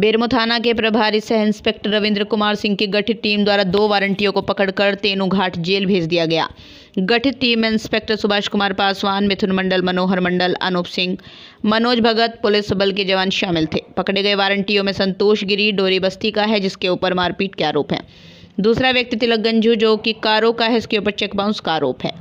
बेरमो थाना के प्रभारी सह इंस्पेक्टर रविंद्र कुमार सिंह की गठित टीम द्वारा दो वारंटियों को पकड़कर तेनू घाट जेल भेज दिया गया गठित टीम में इंस्पेक्टर सुभाष कुमार पासवान मिथुन मंडल मनोहर मंडल अनूप सिंह मनोज भगत पुलिस बल के जवान शामिल थे पकड़े गए वारंटियों में संतोष गिरी डोरी बस्ती का है जिसके ऊपर मारपीट के आरोप है दूसरा व्यक्ति तिलक गंजू जो कि कारो का है इसके ऊपर चेक बाउंस का आरोप है